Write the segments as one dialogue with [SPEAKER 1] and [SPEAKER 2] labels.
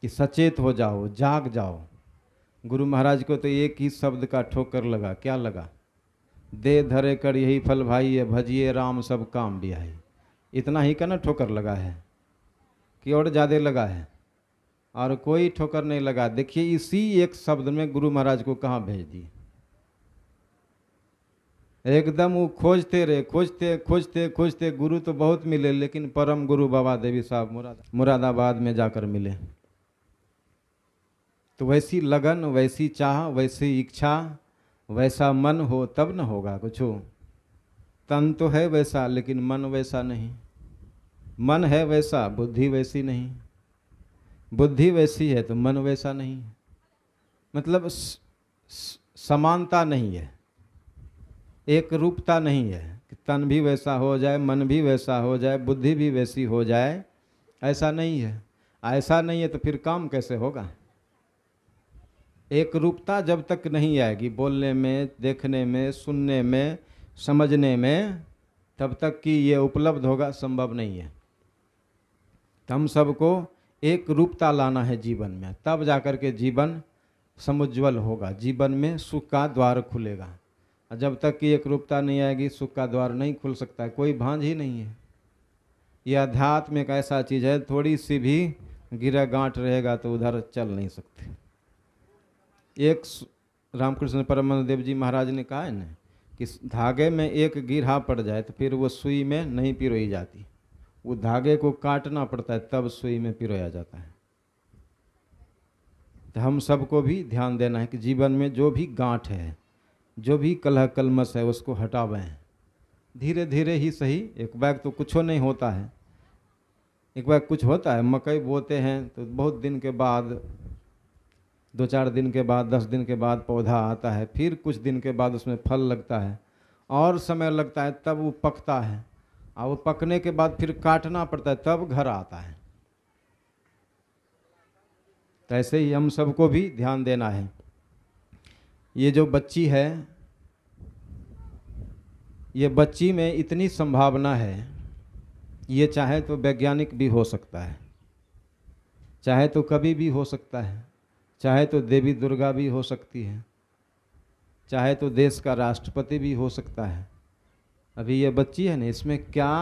[SPEAKER 1] कि सचेत हो जाओ जाग जाओ गुरु महाराज को तो एक ही शब्द का ठोकर लगा क्या लगा दे धरे कर यही फल भाई है भजिए राम सब काम भी आई इतना ही का ना ठोकर लगा है कि और ज़्यादा लगा है और कोई ठोकर नहीं लगा देखिए इसी एक शब्द में गुरु महाराज को कहाँ भेज दिए एकदम वो खोजते रहे खोजते खोजते खोजते गुरु तो बहुत मिले लेकिन परम गुरु बाबा देवी साहब मुरादा मुरादाबाद में जाकर मिले तो वैसी लगन वैसी चाह वैसी इच्छा वैसा मन हो तब न होगा कुछ तन तो है वैसा लेकिन मन वैसा नहीं मन है वैसा बुद्धि वैसी नहीं बुद्धि वैसी है तो मन वैसा नहीं मतलब स, मतलब समानता नहीं है एक रूपता नहीं है कि तन भी वैसा हो जाए मन भी वैसा हो जाए बुद्धि भी वैसी हो जाए ऐसा नहीं है ऐसा नहीं है तो फिर काम कैसे होगा एक रूपता जब तक नहीं आएगी बोलने में देखने में सुनने में समझने में तब तक कि ये उपलब्ध होगा संभव नहीं है तो हम सबको एक रूपता लाना है जीवन में तब जाकर के जीवन समुज्वल होगा जीवन में सुख का द्वार खुलेगा जब तक कि एक रूपता नहीं आएगी सुख का द्वार नहीं खुल सकता है कोई भांझ ही नहीं है यह अध्यात्म एक ऐसा चीज़ है थोड़ी सी भी गिरा गांठ रहेगा तो उधर चल नहीं सकते एक रामकृष्ण परमानंद जी महाराज ने कहा है ना कि धागे में एक गिरहा पड़ जाए तो फिर वो सुई में नहीं पिरोई जाती वो धागे को काटना पड़ता है तब सुई में पिरोया जाता है तो हम सबको भी ध्यान देना है कि जीवन में जो भी गांठ है जो भी कलह कलमस है उसको हटावें धीरे धीरे ही सही एक बैग तो कुछ नहीं होता है एक बार कुछ होता है मकई बोते हैं तो बहुत दिन के बाद दो चार दिन के बाद दस दिन के बाद पौधा आता है फिर कुछ दिन के बाद उसमें फल लगता है और समय लगता है तब वो पकता है और वो पकने के बाद फिर काटना पड़ता है तब घर आता है तो ऐसे ही हम सबको भी ध्यान देना है ये जो बच्ची है ये बच्ची में इतनी संभावना है ये चाहे तो वैज्ञानिक भी हो सकता है चाहे तो कभी भी हो सकता है चाहे तो देवी दुर्गा भी हो सकती है चाहे तो देश का राष्ट्रपति भी हो सकता है अभी ये बच्ची है ना इसमें क्या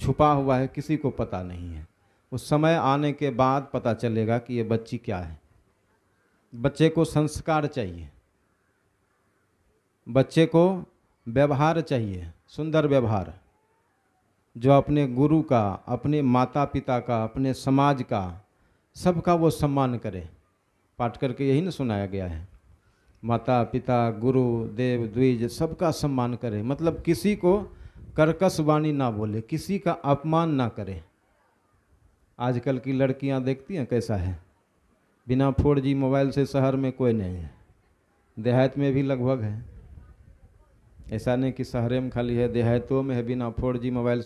[SPEAKER 1] छुपा हुआ है किसी को पता नहीं है उस समय आने के बाद पता चलेगा कि ये बच्ची क्या है बच्चे को संस्कार चाहिए बच्चे को व्यवहार चाहिए सुंदर व्यवहार जो अपने गुरु का अपने माता पिता का अपने समाज का सबका वो सम्मान करे पाठ करके यही ना सुनाया गया है माता पिता गुरु देव द्विज सबका सम्मान करें मतलब किसी को कर्कश वाणी ना बोले किसी का अपमान ना करें आजकल की लड़कियां देखती हैं कैसा है बिना फोर जी मोबाइल से शहर में कोई नहीं है देहात में भी लगभग है ऐसा नहीं कि शहरे में खाली है देहातों में है बिना फोर जी मोबाइल